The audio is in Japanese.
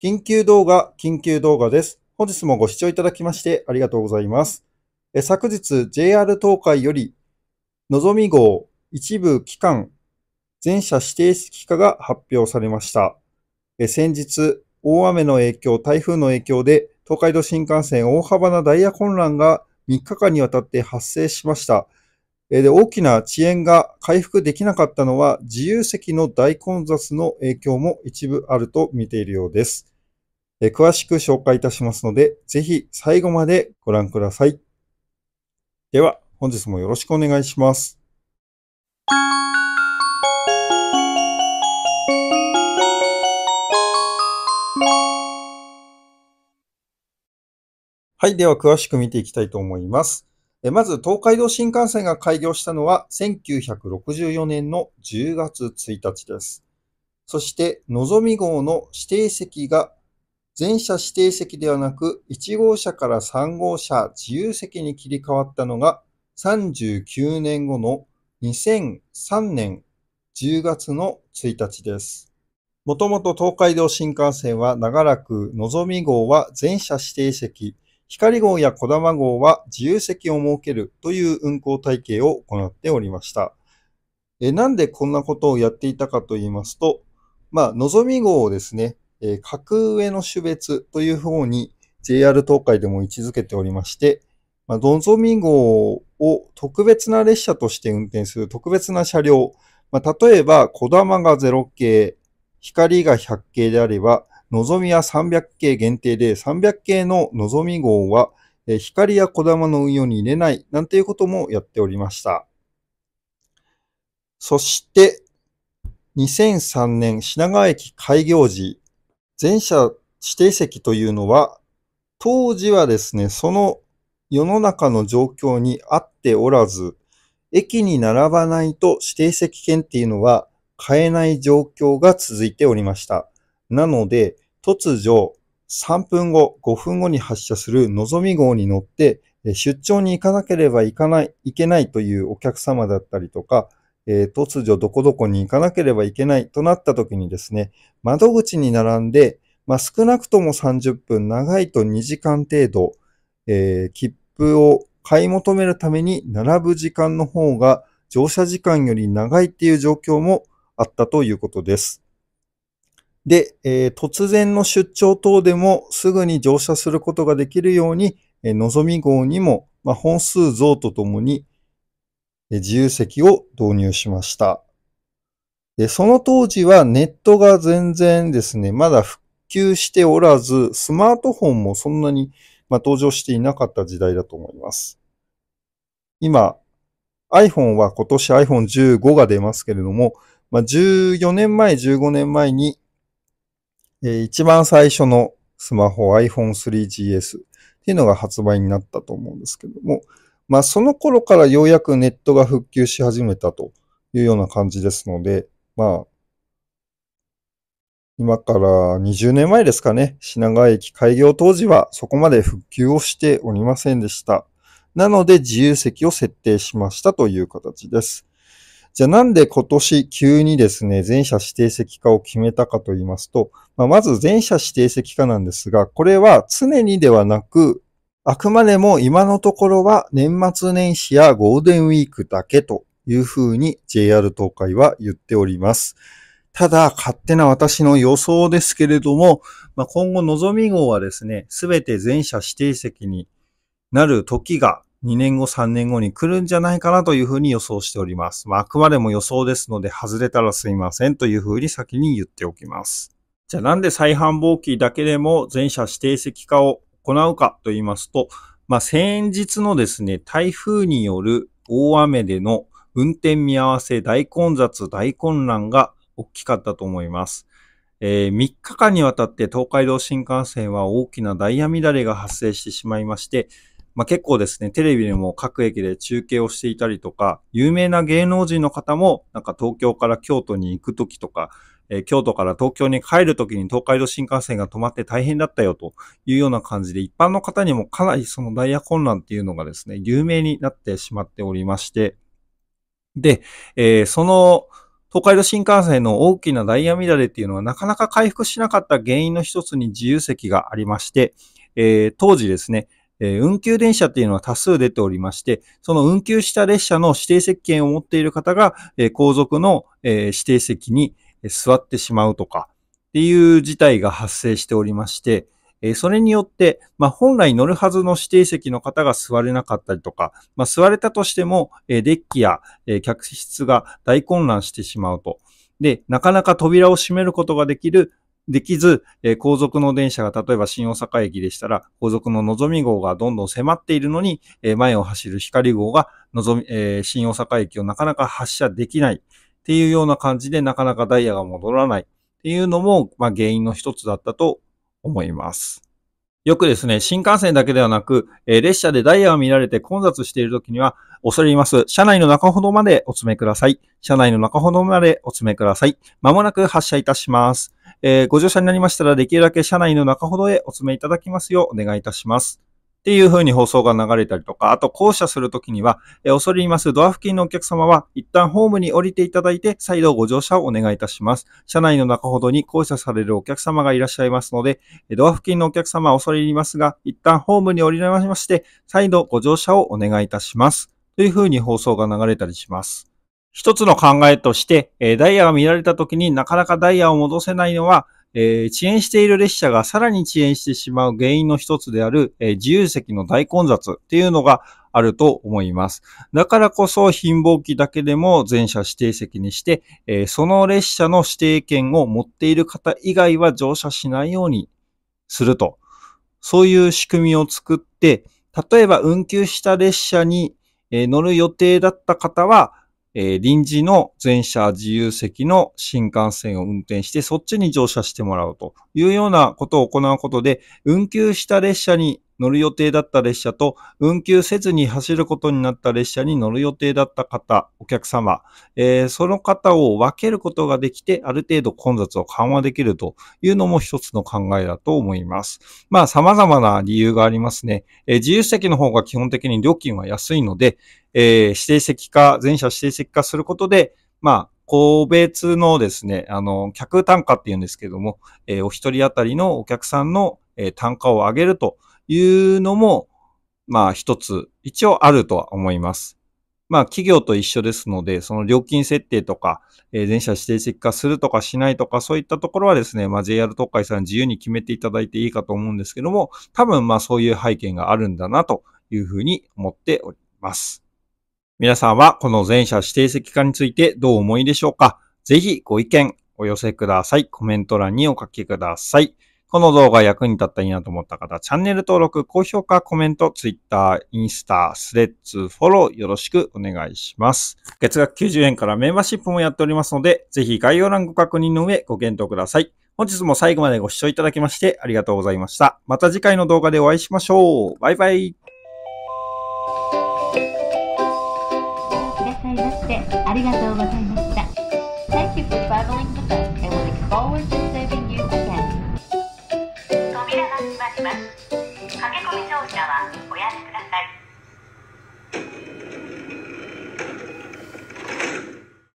緊急動画、緊急動画です。本日もご視聴いただきましてありがとうございます。え昨日、JR 東海より、のぞみ号一部期間、全車指定式化が発表されました。え先日、大雨の影響、台風の影響で、東海道新幹線大幅なダイヤ混乱が3日間にわたって発生しました。で大きな遅延が回復できなかったのは自由席の大混雑の影響も一部あると見ているようです。え詳しく紹介いたしますので、ぜひ最後までご覧ください。では、本日もよろしくお願いします。はい、では詳しく見ていきたいと思います。まず、東海道新幹線が開業したのは1964年の10月1日です。そして、のぞみ号の指定席が全車指定席ではなく、1号車から3号車自由席に切り替わったのが、39年後の2003年10月の1日です。もともと東海道新幹線は長らく、のぞみ号は全車指定席、光号やこだま号は自由席を設けるという運行体系を行っておりました。えなんでこんなことをやっていたかと言いますと、まあ、のぞみ号をですね、えー、格上の種別という方に JR 東海でも位置づけておりまして、まあ、のぞみ号を特別な列車として運転する特別な車両、まあ、例えば、こだまが0系、光が100系であれば、のぞみは300系限定で、300系ののぞみ号は、え光やこだまの運用に入れない、なんていうこともやっておりました。そして、2003年品川駅開業時、前者指定席というのは、当時はですね、その世の中の状況に合っておらず、駅に並ばないと指定席券っていうのは買えない状況が続いておりました。なので、突如、3分後、5分後に発車するのぞみ号に乗って、出張に行かなければいかない、いけないというお客様だったりとか、えー、突如どこどこに行かなければいけないとなった時にですね、窓口に並んで、まあ、少なくとも30分、長いと2時間程度、えー、切符を買い求めるために並ぶ時間の方が乗車時間より長いっていう状況もあったということです。で、えー、突然の出張等でもすぐに乗車することができるように、えー、のぞみ号にも、まあ、本数増とともに、自由席を導入しました。で、その当時はネットが全然ですね、まだ復旧しておらず、スマートフォンもそんなに、まあ、登場していなかった時代だと思います。今、iPhone は今年 iPhone15 が出ますけれども、まあ、14年前、15年前に、えー、一番最初のスマホ iPhone3GS っていうのが発売になったと思うんですけども、まあ、その頃からようやくネットが復旧し始めたというような感じですので、まあ、今から20年前ですかね、品川駅開業当時はそこまで復旧をしておりませんでした。なので自由席を設定しましたという形です。じゃあなんで今年急にですね、全車指定席化を決めたかと言いますと、まあ、まず全車指定席化なんですが、これは常にではなく、あくまでも今のところは年末年始やゴールデンウィークだけというふうに JR 東海は言っております。ただ、勝手な私の予想ですけれども、まあ、今後、のぞみ号はですね、すべて全車指定席になる時が2年後、3年後に来るんじゃないかなというふうに予想しております。まあ、あくまでも予想ですので、外れたらすいませんというふうに先に言っておきます。じゃあなんで再販忙期だけでも全車指定席化を行うかと言いますと、まあ、先日のですね、台風による大雨での運転見合わせ、大混雑、大混乱が大きかったと思います。えー、3日間にわたって東海道新幹線は大きなダイヤ乱れが発生してしまいまして、まあ、結構ですね、テレビでも各駅で中継をしていたりとか、有名な芸能人の方も、なんか東京から京都に行くときとか、えー、京都から東京に帰るときに東海道新幹線が止まって大変だったよというような感じで、一般の方にもかなりそのダイヤ混乱っていうのがですね、有名になってしまっておりまして、で、えー、その、東海道新幹線の大きなダイヤ乱れっていうのはなかなか回復しなかった原因の一つに自由席がありまして、えー、当時ですね、えー、運休電車っていうのは多数出ておりまして、その運休した列車の指定席券を持っている方が、えー、後続の、え指定席に、座ってしまうとかっていう事態が発生しておりまして、それによって、まあ、本来乗るはずの指定席の方が座れなかったりとか、まあ、座れたとしても、デッキや客室が大混乱してしまうと。で、なかなか扉を閉めることができるできず、後続の電車が例えば新大阪駅でしたら、後続の望み号がどんどん迫っているのに、前を走る光号が望み、新大阪駅をなかなか発車できない。っていうような感じでなかなかダイヤが戻らないっていうのも、まあ、原因の一つだったと思います。よくですね、新幹線だけではなく、えー、列車でダイヤが見られて混雑している時には、恐れ入ります。車内の中ほどまでお詰めください。車内の中ほどまでお詰めください。まもなく発車いたします。えー、ご乗車になりましたら、できるだけ車内の中ほどへお詰めいただきますようお願いいたします。っていう風に放送が流れたりとか、あと降車するときには、え恐れ入りますドア付近のお客様は一旦ホームに降りていただいて、再度ご乗車をお願いいたします。車内の中ほどに降車されるお客様がいらっしゃいますので、ドア付近のお客様は恐れ入りますが、一旦ホームに降りられまして、再度ご乗車をお願いいたします。という風に放送が流れたりします。一つの考えとして、ダイヤが見られた時になかなかダイヤを戻せないのは、えー、遅延している列車がさらに遅延してしまう原因の一つである、えー、自由席の大混雑っていうのがあると思います。だからこそ貧乏期だけでも全車指定席にして、えー、その列車の指定券を持っている方以外は乗車しないようにすると。そういう仕組みを作って、例えば運休した列車に乗る予定だった方は、えー、臨時の全車自由席の新幹線を運転して、そっちに乗車してもらうというようなことを行うことで、運休した列車に乗る予定だった列車と、運休せずに走ることになった列車に乗る予定だった方、お客様、えー、その方を分けることができて、ある程度混雑を緩和できるというのも一つの考えだと思います。まあ、様々な理由がありますね。えー、自由席の方が基本的に料金は安いので、えー、指定席化、全車指定席化することで、まあ、個別のですね、あの、客単価って言うんですけども、えー、お一人当たりのお客さんの、えー、単価を上げるというのも、まあ一つ、一応あるとは思います。まあ企業と一緒ですので、その料金設定とか、えー、全社指定席化するとかしないとか、そういったところはですね、まあ JR 東海さん自由に決めていただいていいかと思うんですけども、多分まあそういう背景があるんだなというふうに思っております。皆さんはこの全社指定席化についてどう思いでしょうかぜひご意見お寄せください。コメント欄にお書きください。この動画役に立ったらいいなと思った方、チャンネル登録、高評価、コメント、ツイッター、インスタ、スレッズ、フォローよろしくお願いします。月額90円からメンバーシップもやっておりますので、ぜひ概要欄ご確認の上ご検討ください。本日も最後までご視聴いただきましてありがとうございました。また次回の動画でお会いしましょう。バイバイ。ありがとうございました。Thank you for traveling with us and we look forward to saving 者はおやめください